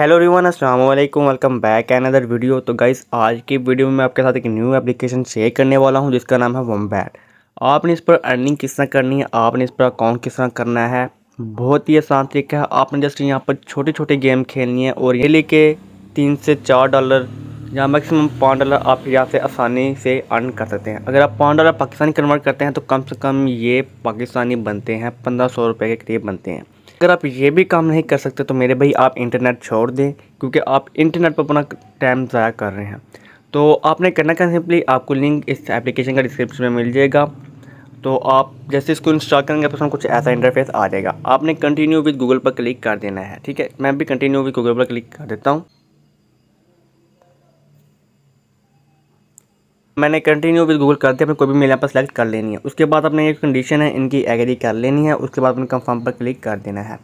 hello Rivan Aslam welcome back another video तो guys आज की वीडियो में मैं आपके साथ एक न्यू एप्लीकेशन शेयर करने वाला हूं जिसका नाम है बैट आपने इस पर अर्निंग किस तरह करनी है आपने इस पर अकाउंट किस तरह करना है बहुत ही आसान तरीका है आपने जस्ट यहाँ पर छोटे छोटे गेम खेलनी है और ये लेके तीन से चार डॉलर या मैक्सिमम पाँच डॉलर आप यहाँ से आसानी से अर्न कर सकते हैं अगर आप पाँच डॉलर पाकिस्तानी कन्वर्ट करते हैं तो कम से कम ये पाकिस्तानी बनते हैं पंद्रह सौ रुपये के करीब बनते हैं अगर आप ये भी काम नहीं कर सकते तो मेरे भाई आप इंटरनेट छोड़ दें क्योंकि आप इंटरनेट पर अपना टाइम ज़ाया कर रहे हैं तो आपने करना क्या सिंपली आपको लिंक इस एप्लीकेशन का डिस्क्रिप्शन में मिल जाएगा तो आप जैसे इसको इंस्टॉल करेंगे तो कुछ ऐसा इंटरफेस आ जाएगा आपने कंटिन्यू विद गूगल पर क्लिक कर देना है ठीक है मैं भी कंटिन्यू विद गूगल पर क्लिक कर देता हूँ मैंने कंटिन्यू विद गूगल करते अपने कोई भी मेल यहाँ पर सेलेक्ट कर लेनी है उसके बाद अपने ये कंडीशन है इनकी एग्री कर लेनी है उसके बाद अपने कंफर्म पर क्लिक कर देना है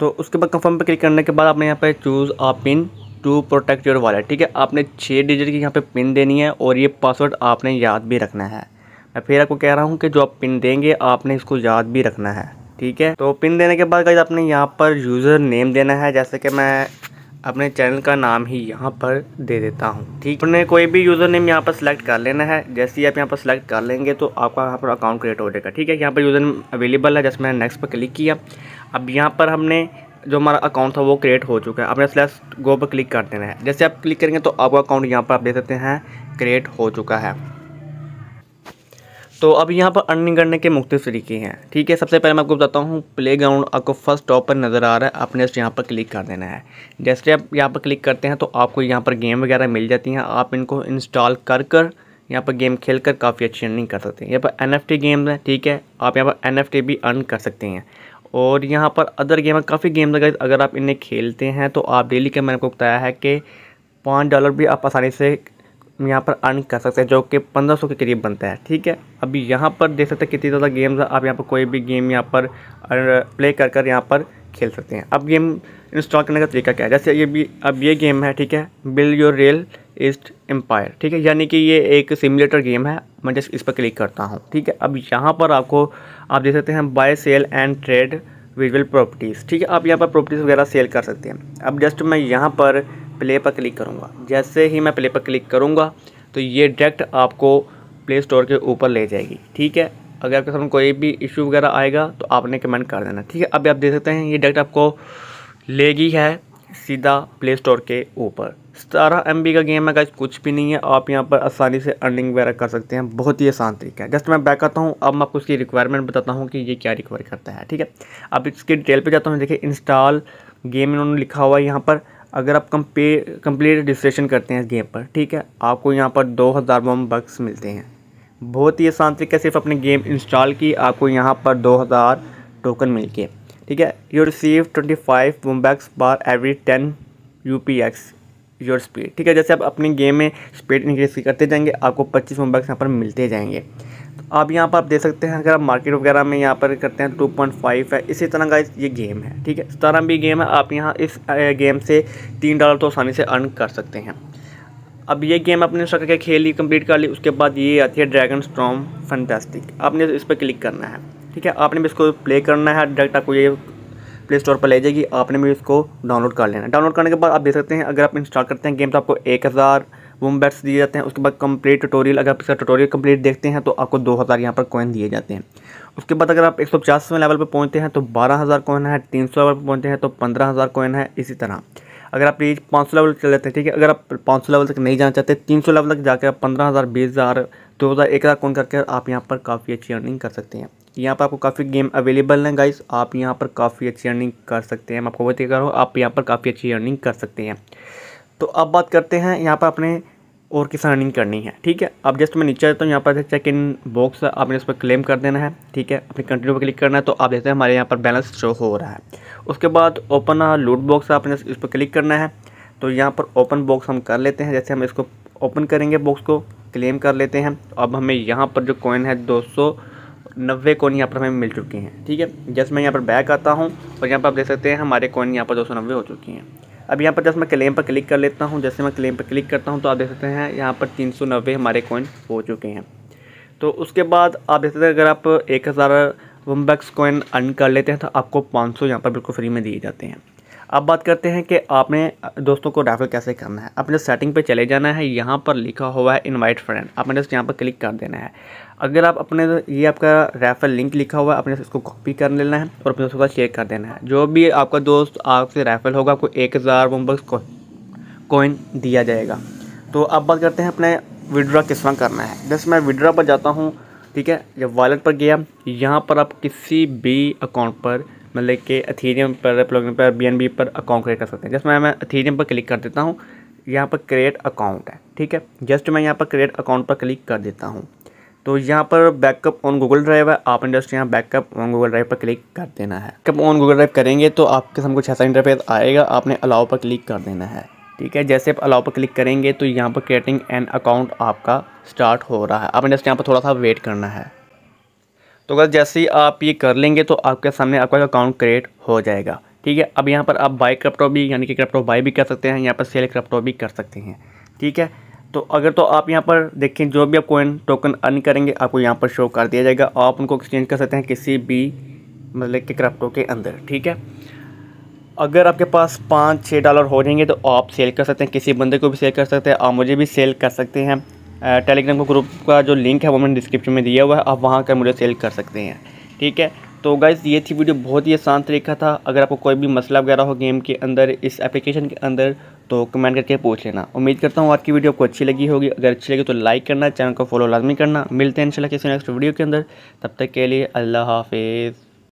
तो उसके बाद कंफर्म पर क्लिक करने के बाद आपने यहाँ पर choose a pin to protect your wallet ठीक है आपने छः डिजिट की यहाँ पे पिन देनी है और ये पासवर्ड आपने याद भी रखना है मैं फिर आपको कह रहा हूँ कि जो आप पिन देंगे आपने इसको याद भी रखना है ठीक है तो पिन देने के बाद आपने यहाँ पर यूज़र नेम देना है जैसे कि मैं अपने चैनल का नाम ही यहाँ पर दे देता हूँ ठीक अपने कोई भी यूज़र नेम यहाँ पर सेलेक्ट कर लेना है जैसे ही आप यहाँ पर सेलेक्ट कर लेंगे तो आपका यहाँ पर अकाउंट क्रिएट हो जाएगा ठीक है यहाँ पर यूज़र नेम अवेलेबल है जैसे मैंने नेक्स्ट पर क्लिक किया अब यहाँ पर हमने जो हमारा अकाउंट था वो क्रिएट हो चुका है अपने स्लैश गो पर क्लिक कर देना है जैसे आप क्लिक करेंगे तो आपका अकाउंट यहाँ पर आप देख सकते हैं क्रिएट हो चुका है तो अब यहाँ पर अर्निंग करने के मुख्त तरीके हैं ठीक है सबसे पहले मैं आपको बताता हूँ प्ले ग्राउंड आपको फर्स्ट टॉप पर नज़र आ रहा है आपने जस्ट यहाँ पर क्लिक कर देना है जैसे आप यहाँ पर क्लिक करते हैं तो आपको यहाँ पर गेम वगैरह मिल जाती हैं आप इनको इंस्टॉल कर कर यहाँ पर गेम खेल कर काफ़ी अच्छी अर्निंग कर सकते हैं यहाँ पर एन एफ टी गेम्स हैं ठीक है आप यहाँ पर एन एफ टी भी अर्न कर सकते हैं और यहाँ पर अदर गेम काफ़ी गेम्स अगर अगर आप इन्हें खेलते हैं तो आप डेली का मैंने आपको बताया है कि पाँच डॉलर भी आप आसानी से यहाँ पर अर्न कर सकते हैं जो कि 1500 के करीब बनता है ठीक है अभी यहाँ पर देख सकते हैं कितनी ज़्यादा गेम्स आप यहाँ पर कोई भी गेम यहाँ पर प्ले कर कर यहाँ पर खेल सकते हैं अब गेम इंस्टॉल करने का तरीका क्या है जैसे ये भी अब ये गेम है ठीक है build your real estate empire ठीक है यानी कि ये एक सिमुलेटर गेम है मैं जस्ट इस पर क्लिक करता हूँ ठीक है अब यहाँ पर आपको आप देख सकते हैं बाय सेल एंड ट्रेड विजुअल प्रॉपर्टीज़ ठीक है आप यहाँ पर प्रॉपर्टीज़ वगैरह सेल कर सकते हैं अब जस्ट मैं यहाँ पर प्ले पर क्लिक करूँगा जैसे ही मैं प्ले पर क्लिक करूँगा तो ये डायरेक्ट आपको प्ले स्टोर के ऊपर ले जाएगी ठीक है अगर आपके सामने कोई भी इशू वगैरह आएगा तो आपने कमेंट कर देना ठीक है अभी आप देख सकते हैं ये डायरेक्ट आपको लेगी है सीधा प्ले स्टोर के ऊपर सतारह एम का गेम है गाइज कुछ भी नहीं है आप यहाँ पर आसानी से अर्निंग वगैरह कर सकते हैं बहुत ही आसान तरीका है जस्ट मैं बैक आता हूँ अब मैं आपको इसकी रिक्वायरमेंट बताता हूँ कि ये क्या रिक्वायर करता है ठीक है अब इसके डिटेल पे जाता हूँ देखिए इंस्टॉल गेम इन्होंने लिखा हुआ है यहाँ पर अगर आप कम्पे कम्प्लीट रजिस्ट्रेशन करते हैं इस गेम पर ठीक है आपको यहाँ पर दो हज़ार मोम बक्स मिलते हैं बहुत ही आसान तरीके सिर्फ अपने गेम इंस्टॉल की आपको यहाँ पर दो हज़ार टोकन मिल के ठीक है you receive twenty five mombux बार every ten U P X your speed ठीक है जैसे आप अपनी गेम में स्पीड इंक्रीज करते जाएंगे आपको पच्चीस मोमबैक्स यहाँ पर मिलते जाएंगे आप यहाँ पर आप देख सकते हैं अगर आप मार्केट वगैरह में यहाँ पर करते हैं टू पॉइंट फाइव है इसी तरह का ये गेम है ठीक है सतारह भी गेम है आप यहाँ इस गेम से तीन डॉलर तो आसानी से अर्न कर सकते हैं अब ये गेम आपने शक के खेल ली कंप्लीट कर ली उसके बाद ये आती है ड्रैगन स्ट्रॉम फंटेस्टिक आपने इस पर क्लिक करना है ठीक है आपने भी इसको प्ले करना है डायरेक्ट आपको ये प्ले स्टोर पर ले जाएगी आपने भी इसको डाउनलोड कर लेना डाउनलोड करने के बाद आप देख सकते हैं अगर आप इंस्टॉल करते हैं गेम तो आपको एक हज़ार वोम्बैट्स दिए जाते हैं उसके बाद कंप्लीट ट्यूटोरियल अगर आप इसका ट्यूटोरियल कंप्लीट देखते हैं तो आपको दो हज़ार यहाँ पर कॉइन दिए जाते हैं उसके बाद अगर आप एक सौ लेवल पर पहुँचते हैं तो बारह हज़ार कोइन है तीन सौ लेवल पर पहुँचते हैं तो पंद्रह हज़ार कोइन है इसी तरह अगर आप ये पाँच सौ लेवल चले जाते हैं ठीक है अगर आप पाँच सौ लेवल तक नहीं जाना चाहते तीन सौ लेवल तक जाकर आप पंद्रह हज़ार बीस हज़ार दो हज़ार एक हज़ार कौन करके आप यहाँ पर काफ़ी अच्छी अर्निंग कर सकते हैं यहाँ पर आपको काफ़ी गेम अवेलेबल हैं गाइस आप यहाँ पर काफ़ी अच्छी अर्निंग कर सकते हैं मैं आपको बता रहा हूँ आप यहाँ पर काफ़ी अच्छी अर्निंग कर सकते हैं तो अब बात करते हैं यहाँ पर अपने और किसान अर्निंग करनी है ठीक है अब जस्ट मैं नीचे आता हूँ यहाँ पर चेक इन बॉक्स आपने इस पर क्लेम कर देना है ठीक है अपने कंटिन्यू पर क्लिक करना है तो आप देखते हैं हमारे यहाँ पर बैलेंस शो हो रहा है उसके बाद ओपन लूट बॉक्स आपने इस पर क्लिक करना है तो यहाँ पर ओपन बॉक्स हम कर लेते हैं जैसे हम इसको ओपन करेंगे बॉक्स को क्लेम कर लेते हैं अब हमें यहाँ पर जो कॉइन है दो नब्बे कॉइन यहाँ पर हमें मिल चुकी हैं ठीक है जैसे मैं यहाँ पर बैक आता हूँ और यहाँ पर आप देख सकते हैं हमारे कॉइन यहाँ पर दो सौ नब्बे हो चुकी हैं अब यहाँ पर जब मैं क्लेम पर क्लिक कर लेता हूँ जैसे मैं क्लेम पर क्लिक करता हूँ तो आप देख सकते हैं यहाँ पर तीन सौ नब्बे हमारे कॉइन हो चुके हैं तो उसके बाद आप देख सकते हैं अगर आप एक हज़ार वम्बैक्स कॉइन अर्न कर लेते हैं तो आपको पाँच सौ यहाँ पर बिल्कुल फ्री में दिए जाते हैं अब बात करते हैं कि आपने दोस्तों को रेफ़र कैसे करना है अपने सेटिंग पे चले जाना है यहाँ पर लिखा हुआ है इनवाइट फ्रेंड आपने जस्ट यहाँ पर क्लिक कर देना है अगर आप अपने ये आपका रेफ़र लिंक लिखा हुआ है अपने इसको कॉपी कर लेना है और अपने दोस्तों का शेयर कर देना है जो भी आपका दोस्त आपसे रेफ़र होगा आपको एक हज़ार मुम्बक्स कोइन दिया जाएगा तो अब बात करते हैं अपने विड्रा किस तरह करना है जैसे मैं विड्रा पर जाता हूँ ठीक है जब वॉलेट पर गया यहाँ पर आप किसी भी अकाउंट पर मतलब कि अथीरियम पर प्लगइन पर बी पर अकाउंट क्रिएट कर सकते हैं जस्ट मैं मैं अथीरियम पर क्लिक कर देता हूँ यहाँ पर क्रिएट अकाउंट है ठीक है जस्ट मैं यहाँ पर क्रिएट अकाउंट पर क्लिक कर देता हूँ तो यहाँ पर बैकअप ऑन गूगल ड्राइव है आपने जस्ट यहाँ बैकअप ऑन गूगल ड्राइव पर क्लिक कर देना है कब ऑन गूगल ड्राइव करेंगे तो आपके सामने कुछ ऐसा इंटरफेस आएगा आपने अलाउ पर क्लिक कर देना है ठीक है जैसे आप अलाउ पर क्लिक करेंगे तो यहाँ पर क्रिएटिंग एन अकाउंट आपका स्टार्ट हो रहा है आपने जस्ट यहाँ पर थोड़ा सा वेट करना है तो अगर जैसे ही आप ये कर लेंगे तो आपके सामने आपका अकाउंट क्रिएट हो जाएगा ठीक है अब यहाँ पर आप बाई क्रिप्टो भी यानी कि क्रिप्टो बाई भी कर सकते हैं यहाँ पर सेल क्रिप्टो भी कर सकते हैं ठीक है तो अगर तो आप यहाँ पर देखें जो भी आप कोइन टोकन अर्न करेंगे आपको यहाँ पर शो कर दिया जाएगा आप उनको एक्सचेंज कर सकते हैं किसी भी मतलब कि क्रिप्टो के अंदर ठीक है अगर आपके पास पाँच छः डॉलर हो जाएंगे तो आप सेल कर सकते हैं किसी बंदे को भी सेल कर सकते हैं आप मुझे भी सेल कर सकते हैं टेलीग्राम का ग्रुप का जो लिंक है वो मैंने डिस्क्रिप्शन में दिया हुआ है आप वहाँ कर मुझे सेल कर सकते हैं ठीक है तो गाइज़ ये थी वीडियो बहुत ही आसान तरीका था अगर आपको कोई भी मसला वगैरह हो गेम के अंदर इस एप्लीकेशन के अंदर तो कमेंट करके पूछ लेना उम्मीद करता हूँ आज की वीडियो आपको अच्छी लगी होगी अगर अच्छी लगी तो लाइक करना चैनल को फॉलो लाजमी करना मिलते हैं इंशाल्लाह किसी नेक्स्ट वीडियो के अंदर तब तक के लिए अल्लाह हाफिज़